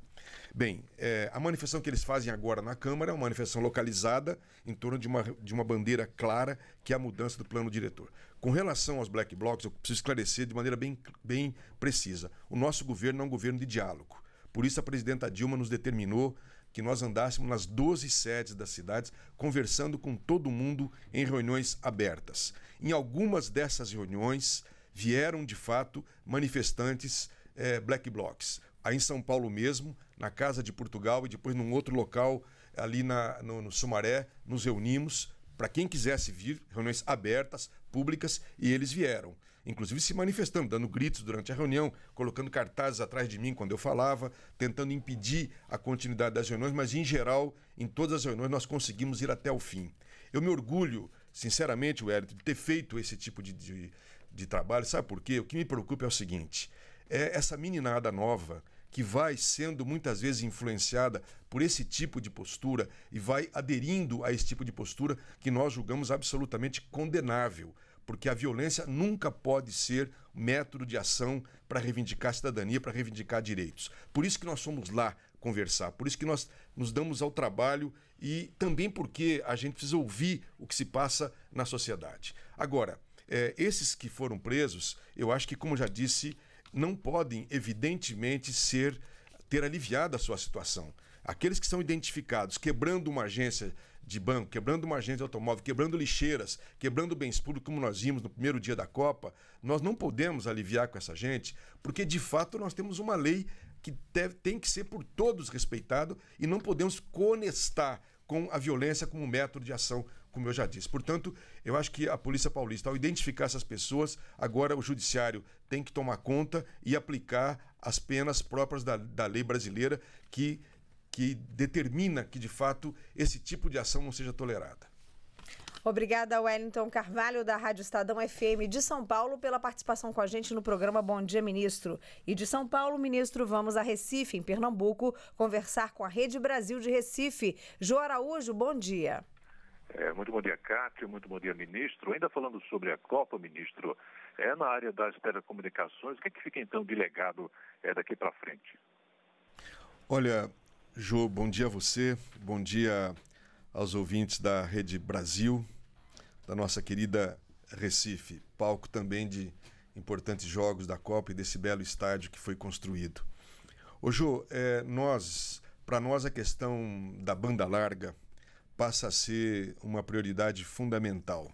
Speaker 2: Bem, é, a manifestação que eles fazem agora na Câmara é uma manifestação localizada em torno de uma, de uma bandeira clara, que é a mudança do plano diretor. Com relação aos black blocs, eu preciso esclarecer de maneira bem, bem precisa. O nosso governo é um governo de diálogo. Por isso, a presidenta Dilma nos determinou que nós andássemos nas 12 sedes das cidades, conversando com todo mundo em reuniões abertas. Em algumas dessas reuniões vieram, de fato, manifestantes é, black blocs. Aí em São Paulo mesmo, na Casa de Portugal e depois num outro local ali na, no, no Sumaré. Nos reunimos para quem quisesse vir, reuniões abertas, públicas, e eles vieram. Inclusive se manifestando, dando gritos durante a reunião, colocando cartazes atrás de mim quando eu falava, tentando impedir a continuidade das reuniões, mas em geral, em todas as reuniões, nós conseguimos ir até o fim. Eu me orgulho, sinceramente, Wellington, de ter feito esse tipo de, de, de trabalho, sabe por quê? O que me preocupa é o seguinte: é essa meninada nova que vai sendo muitas vezes influenciada por esse tipo de postura e vai aderindo a esse tipo de postura que nós julgamos absolutamente condenável, porque a violência nunca pode ser método de ação para reivindicar cidadania, para reivindicar direitos. Por isso que nós somos lá conversar, por isso que nós nos damos ao trabalho e também porque a gente precisa ouvir o que se passa na sociedade. Agora, é, esses que foram presos, eu acho que, como já disse, não podem, evidentemente, ser ter aliviado a sua situação. Aqueles que são identificados quebrando uma agência de banco, quebrando uma agência de automóvel, quebrando lixeiras, quebrando bens públicos, como nós vimos no primeiro dia da Copa, nós não podemos aliviar com essa gente, porque de fato nós temos uma lei que deve, tem que ser por todos respeitado e não podemos conectar com a violência como método de ação como eu já disse. Portanto, eu acho que a Polícia Paulista, ao identificar essas pessoas, agora o Judiciário tem que tomar conta e aplicar as penas próprias da, da lei brasileira que, que determina que, de fato, esse tipo de ação não seja tolerada.
Speaker 1: Obrigada, Wellington Carvalho, da Rádio Estadão FM de São Paulo, pela participação com a gente no programa Bom Dia, Ministro. E de São Paulo, ministro, vamos a Recife, em Pernambuco, conversar com a Rede Brasil de Recife. Jo Araújo, bom dia.
Speaker 3: É, muito bom dia, Cátia. Muito bom dia, ministro. Ainda falando sobre a Copa, ministro, é na área das telecomunicações, o que, é que fica então de legado é, daqui para frente?
Speaker 2: Olha, Jô, bom dia a você, bom dia aos ouvintes da Rede Brasil, da nossa querida Recife, palco também de importantes jogos da Copa e desse belo estádio que foi construído. Ô Jô, é, nós, para nós a questão da banda larga, passa a ser uma prioridade fundamental.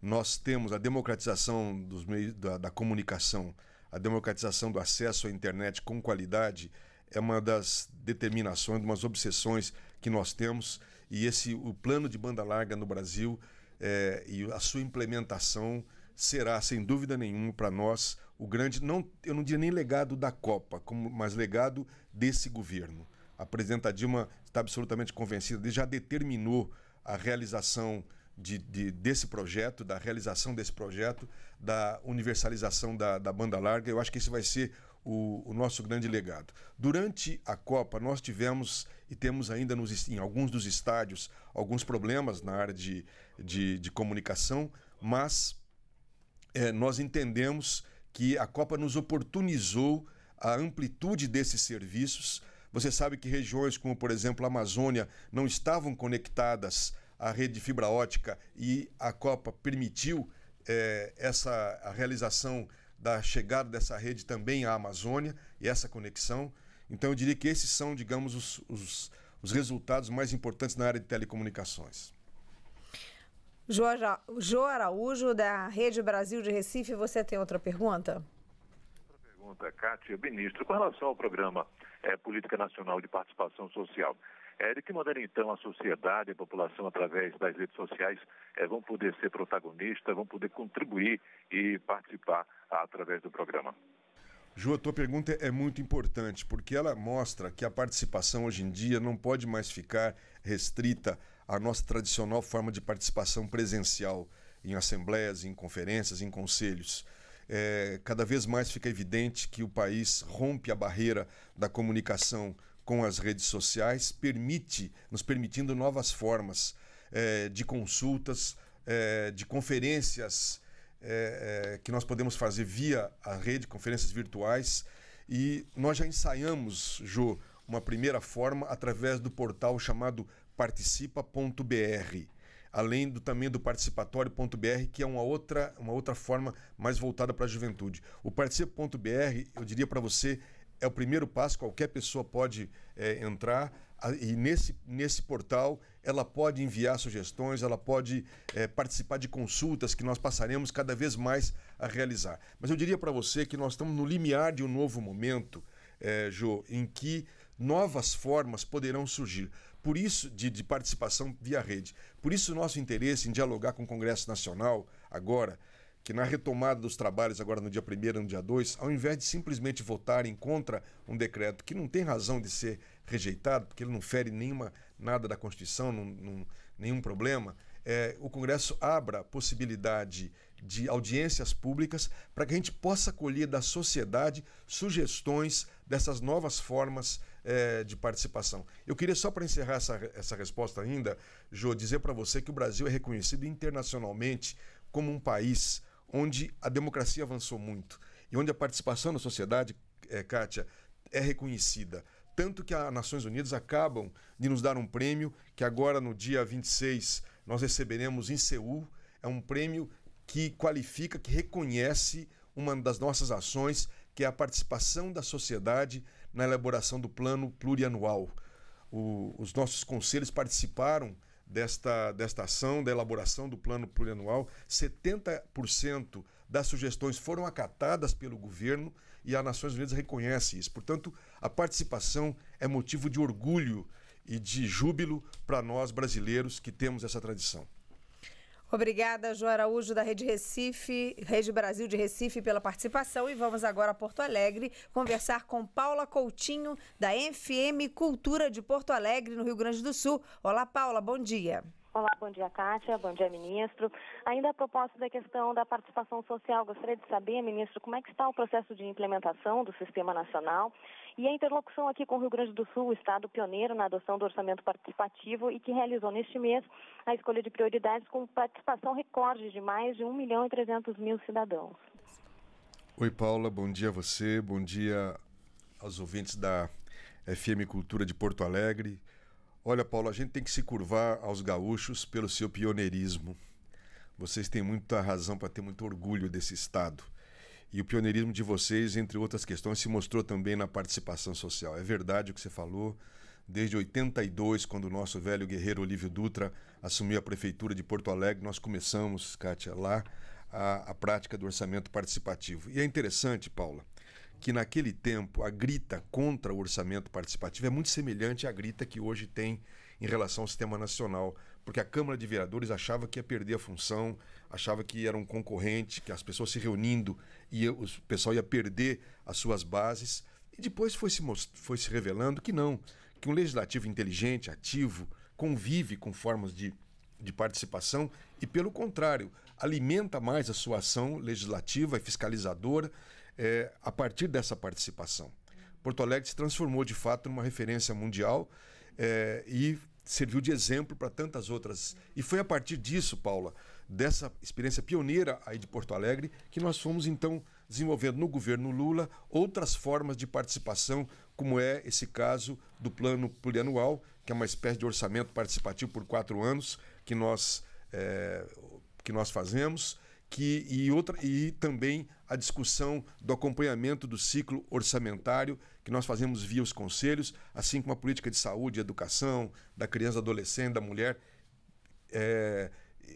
Speaker 2: Nós temos a democratização dos meios da, da comunicação, a democratização do acesso à internet com qualidade é uma das determinações, umas obsessões que nós temos e esse o plano de banda larga no Brasil é, e a sua implementação será sem dúvida nenhuma para nós o grande não eu não diria nem legado da Copa como mas legado desse governo a presidenta Dilma está absolutamente convencida, já determinou a realização de, de, desse projeto, da realização desse projeto, da universalização da, da banda larga. Eu acho que esse vai ser o, o, nosso grande legado. Durante a Copa, nós tivemos e temos ainda nos, em alguns dos estádios alguns problemas na área de, de, de comunicação, mas é, nós entendemos que a Copa nos oportunizou a amplitude desses serviços você sabe que regiões como, por exemplo, a Amazônia não estavam conectadas à rede fibra ótica e a Copa permitiu é, essa a realização da chegada dessa rede também à Amazônia e essa conexão. Então, eu diria que esses são, digamos, os, os, os resultados mais importantes na área de telecomunicações.
Speaker 1: João Araújo, da Rede Brasil de Recife, você tem outra pergunta?
Speaker 3: Outra pergunta, Cátia. Ministro, com relação ao programa é, Política Nacional de Participação Social. É, de que maneira, então, a sociedade e a população, através das redes sociais, é, vão poder ser protagonistas, vão poder contribuir e participar através do programa?
Speaker 2: Ju, a tua pergunta é muito importante, porque ela mostra que a participação hoje em dia não pode mais ficar restrita à nossa tradicional forma de participação presencial, em assembleias, em conferências, em conselhos é, cada vez mais fica evidente que o país rompe a barreira da comunicação com as redes sociais, permite, nos permitindo novas formas é, de consultas, é, de conferências é, é, que nós podemos fazer via a rede, conferências virtuais. E nós já ensaiamos, Jô, uma primeira forma através do portal chamado participa.br além do também do participatório.br, que é uma outra, uma outra forma mais voltada para a juventude. O participa.br, eu diria para você, é o primeiro passo, qualquer pessoa pode é, entrar e nesse, nesse portal ela pode enviar sugestões, ela pode é, participar de consultas que nós passaremos cada vez mais a realizar. Mas eu diria para você que nós estamos no limiar de um novo momento, é, em que novas formas poderão surgir. Por isso, de, de participação via rede. Por isso, o nosso interesse em dialogar com o Congresso Nacional agora que na retomada dos trabalhos agora no dia 1 e no dia 2, ao invés de simplesmente votarem contra um decreto que não tem razão de ser rejeitado, porque ele não fere nenhuma, nada da Constituição, não, não, nenhum problema, é, o Congresso abra possibilidade de audiências públicas para que a gente possa colher da sociedade sugestões dessas novas formas é, de participação. Eu queria só para encerrar essa, essa resposta ainda, Jô, dizer para você que o Brasil é reconhecido internacionalmente como um país onde a democracia avançou muito e onde a participação da sociedade, é, Kátia, é reconhecida. Tanto que as Nações Unidas acabam de nos dar um prêmio que agora no dia 26 nós receberemos em Seul. É um prêmio que qualifica, que reconhece uma das nossas ações, que é a participação da sociedade na elaboração do plano plurianual. O, os nossos conselhos participaram desta, desta ação, da elaboração do plano plurianual. 70% das sugestões foram acatadas pelo governo e as Nações Unidas reconhece isso. Portanto, a participação é motivo de orgulho e de júbilo para nós brasileiros que temos essa tradição.
Speaker 1: Obrigada, João Araújo, da Rede Recife, Rede Brasil de Recife, pela participação. E vamos agora a Porto Alegre conversar com Paula Coutinho, da FM Cultura de Porto Alegre, no Rio Grande do Sul. Olá, Paula, bom dia.
Speaker 3: Olá, bom dia, Kátia. Bom dia, ministro. Ainda a propósito da questão da participação social, gostaria de saber, ministro, como é que está o processo de implementação do Sistema Nacional e a interlocução aqui com o Rio Grande do Sul, o estado pioneiro na adoção do orçamento participativo e que realizou neste mês a escolha de prioridades com participação recorde de mais de 1 milhão e 300 mil cidadãos.
Speaker 2: Oi, Paula, bom dia a você, bom dia aos ouvintes da FM Cultura de Porto Alegre. Olha, Paulo, a gente tem que se curvar aos gaúchos pelo seu pioneirismo. Vocês têm muita razão para ter muito orgulho desse estado. E o pioneirismo de vocês, entre outras questões, se mostrou também na participação social. É verdade o que você falou. Desde 82, quando o nosso velho guerreiro Olívio Dutra assumiu a prefeitura de Porto Alegre, nós começamos, Kátia, lá a, a prática do orçamento participativo. E é interessante, Paula, que naquele tempo a grita contra o orçamento participativo é muito semelhante à grita que hoje tem em relação ao sistema nacional porque a Câmara de Vereadores achava que ia perder a função, achava que era um concorrente, que as pessoas se reunindo e o pessoal ia perder as suas bases. E depois foi se, foi se revelando que não, que um legislativo inteligente, ativo, convive com formas de, de participação e, pelo contrário, alimenta mais a sua ação legislativa e fiscalizadora é, a partir dessa participação. Porto Alegre se transformou de fato numa referência mundial é, e serviu de exemplo para tantas outras. E foi a partir disso, Paula, dessa experiência pioneira aí de Porto Alegre, que nós fomos então desenvolvendo no governo Lula outras formas de participação, como é esse caso do plano plurianual, que é uma espécie de orçamento participativo por quatro anos que nós, é, que nós fazemos. Que, e, outra, e também a discussão do acompanhamento do ciclo orçamentário que nós fazemos via os conselhos, assim como a política de saúde, educação, da criança, adolescente, da mulher, é,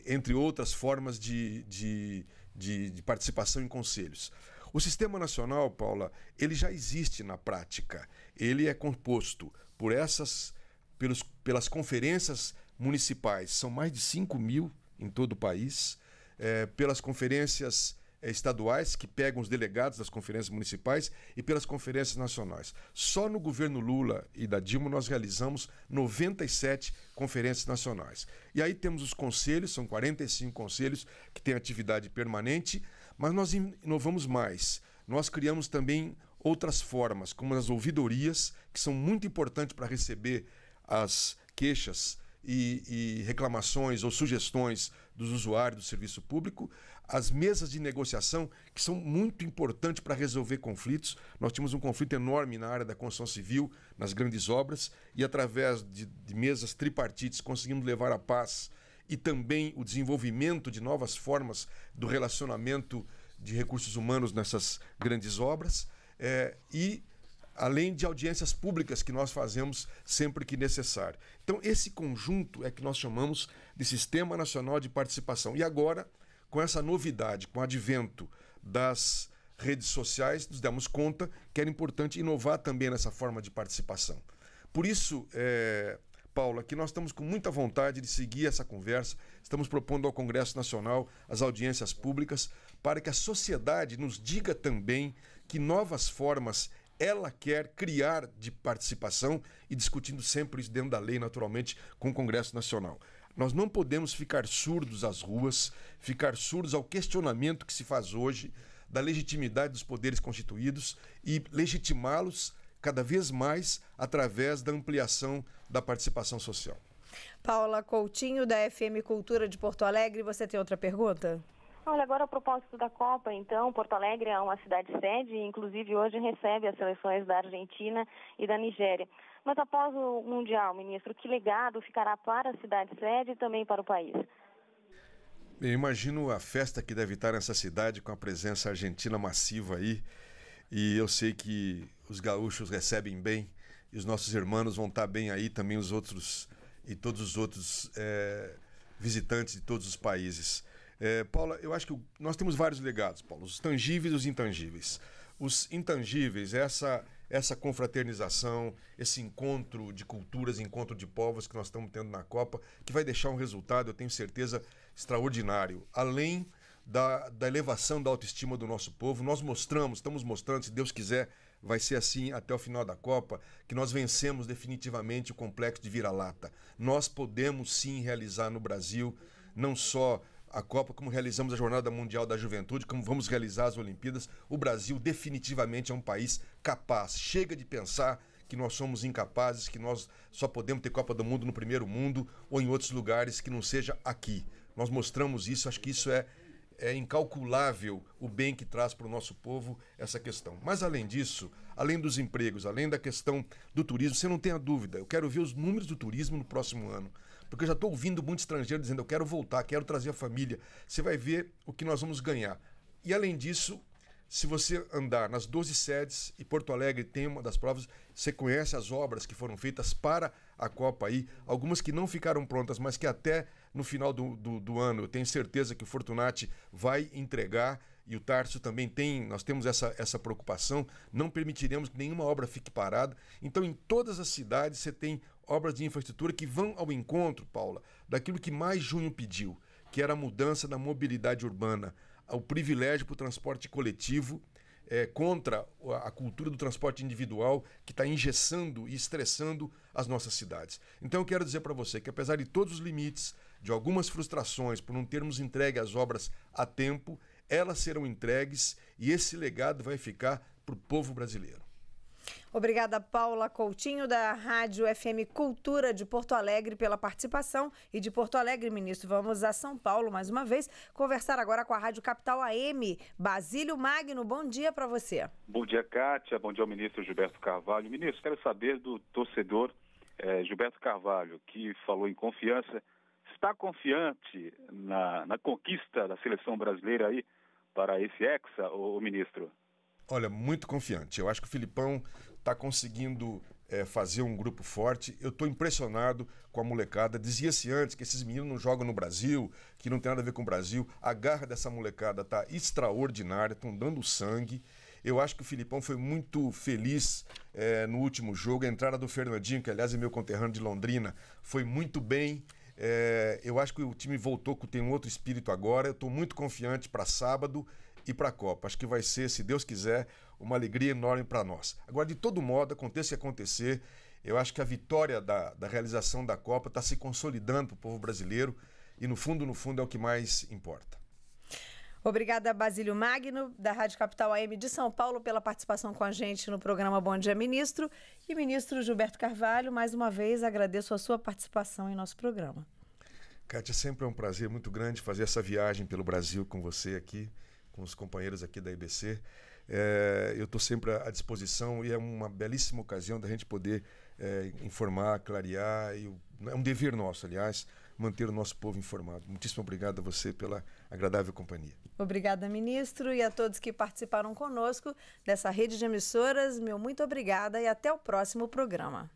Speaker 2: entre outras formas de, de, de, de participação em conselhos. O Sistema Nacional, Paula, ele já existe na prática. Ele é composto por essas, pelos, pelas conferências municipais, são mais de 5 mil em todo o país, é, pelas conferências eh, estaduais que pegam os delegados das conferências municipais e pelas conferências nacionais. Só no governo Lula e da Dilma nós realizamos 97 conferências nacionais. E aí temos os conselhos, são 45 conselhos que têm atividade permanente, mas nós inovamos mais. Nós criamos também outras formas, como as ouvidorias, que são muito importantes para receber as queixas e, e reclamações ou sugestões dos usuários do serviço público, as mesas de negociação, que são muito importantes para resolver conflitos. Nós tínhamos um conflito enorme na área da construção civil, nas grandes obras, e através de, de mesas tripartites conseguimos levar a paz e também o desenvolvimento de novas formas do relacionamento de recursos humanos nessas grandes obras. É, e além de audiências públicas que nós fazemos sempre que necessário. Então, esse conjunto é que nós chamamos de Sistema Nacional de Participação. E agora, com essa novidade, com o advento das redes sociais, nos damos conta que era importante inovar também nessa forma de participação. Por isso, é, Paula, que nós estamos com muita vontade de seguir essa conversa, estamos propondo ao Congresso Nacional as audiências públicas para que a sociedade nos diga também que novas formas ela quer criar de participação e discutindo sempre isso dentro da lei, naturalmente, com o Congresso Nacional. Nós não podemos ficar surdos às ruas, ficar surdos ao questionamento que se faz hoje da legitimidade dos poderes constituídos e legitimá-los cada vez mais através da ampliação da participação social.
Speaker 1: Paula Coutinho, da FM Cultura de Porto Alegre, você tem outra pergunta?
Speaker 3: Olha, agora a propósito da Copa, então, Porto Alegre é uma cidade sede, inclusive hoje recebe as seleções da Argentina e da Nigéria. Mas após o Mundial, ministro, que legado ficará para a cidade sede e também para o país?
Speaker 2: Eu imagino a festa que deve estar nessa cidade com a presença argentina massiva aí. E eu sei que os gaúchos recebem bem e os nossos irmãos vão estar bem aí também, os outros e todos os outros é, visitantes de todos os países. É, Paula, eu acho que nós temos vários legados, Paulo, os tangíveis e os intangíveis. Os intangíveis, essa essa confraternização, esse encontro de culturas, encontro de povos que nós estamos tendo na Copa, que vai deixar um resultado, eu tenho certeza, extraordinário. Além da, da, elevação da autoestima do nosso povo. Nós mostramos, estamos mostrando, se Deus quiser, vai ser assim até o final da Copa, que nós vencemos definitivamente o complexo de vira-lata. Nós podemos sim realizar no Brasil não só a Copa, como realizamos a Jornada Mundial da Juventude, como vamos realizar as Olimpíadas, o Brasil definitivamente é um país capaz. Chega de pensar que nós somos incapazes, que nós só podemos ter Copa do Mundo no primeiro mundo ou em outros lugares que não seja aqui. Nós mostramos isso, acho que isso é, é incalculável o bem que traz para o nosso povo essa questão. Mas além disso, além dos empregos, além da questão do turismo, você não tem a dúvida, eu quero ver os números do turismo no próximo ano. Porque eu já estou ouvindo muito estrangeiro dizendo: eu quero voltar, quero trazer a família. Você vai ver o que nós vamos ganhar. E além disso, se você andar nas 12 sedes, e Porto Alegre tem uma das provas, você conhece as obras que foram feitas para a Copa aí, algumas que não ficaram prontas, mas que até no final do, do, do ano, eu tenho certeza que o Fortunati vai entregar e o Tárcio também tem, nós temos essa, essa preocupação, não permitiremos que nenhuma obra fique parada. Então, em todas as cidades, você tem obras de infraestrutura que vão ao encontro, Paula, daquilo que mais Junho pediu, que era a mudança da mobilidade urbana, o privilégio para o transporte coletivo. É, contra a cultura do transporte individual que está engessando e estressando as nossas cidades. Então eu quero dizer para você que, apesar de todos os limites, de algumas frustrações por não termos entregue as obras a tempo, elas serão entregues e esse legado vai ficar para o povo brasileiro.
Speaker 1: Obrigada, Paula Coutinho, da Rádio FM Cultura de Porto Alegre, pela participação. E de Porto Alegre, ministro, vamos a São Paulo mais uma vez conversar agora com a Rádio Capital AM. Basílio Magno, bom dia para você.
Speaker 3: Bom dia, Kátia. Bom dia ao ministro Gilberto Carvalho. Ministro, quero saber do torcedor eh, Gilberto Carvalho, que falou em confiança está confiante na, na conquista da seleção brasileira aí para esse Hexa, o ministro?
Speaker 2: Olha, muito confiante. Eu acho que o Filipão está conseguindo é, fazer um grupo forte. Eu estou impressionado com a molecada. Dizia-se antes que esses meninos não jogam no Brasil, que não tem nada a ver com o Brasil. A garra dessa molecada está extraordinária, estão dando sangue. Eu acho que o Filipão foi muito feliz é, no último jogo. A entrada do Fernandinho, que aliás é meu conterrâneo de Londrina, foi muito bem. É, eu acho que o time voltou, tem um outro espírito agora. Eu estou muito confiante para sábado e para a Copa. Acho que vai ser, se Deus quiser, uma alegria enorme para nós. Agora, de todo modo, aconteça o que acontecer, eu acho que a vitória da, da realização da Copa está se consolidando para o povo brasileiro e, no fundo, no fundo, é o que mais importa.
Speaker 1: Obrigada, Basílio Magno, da Rádio Capital AM de São Paulo, pela participação com a gente no programa Bom Dia Ministro. E ministro Gilberto Carvalho, mais uma vez agradeço a sua participação em nosso programa.
Speaker 2: Kátia, sempre é um prazer muito grande fazer essa viagem pelo Brasil com você aqui, com os companheiros aqui da IBC. É, eu estou sempre à disposição e é uma belíssima ocasião da gente poder é, informar, clarear. E, é um dever nosso, aliás, manter o nosso povo informado. Muitíssimo obrigado a você pela agradável companhia.
Speaker 1: Obrigada, ministro, e a todos que participaram conosco dessa rede de emissoras. Meu muito obrigada e até o próximo programa.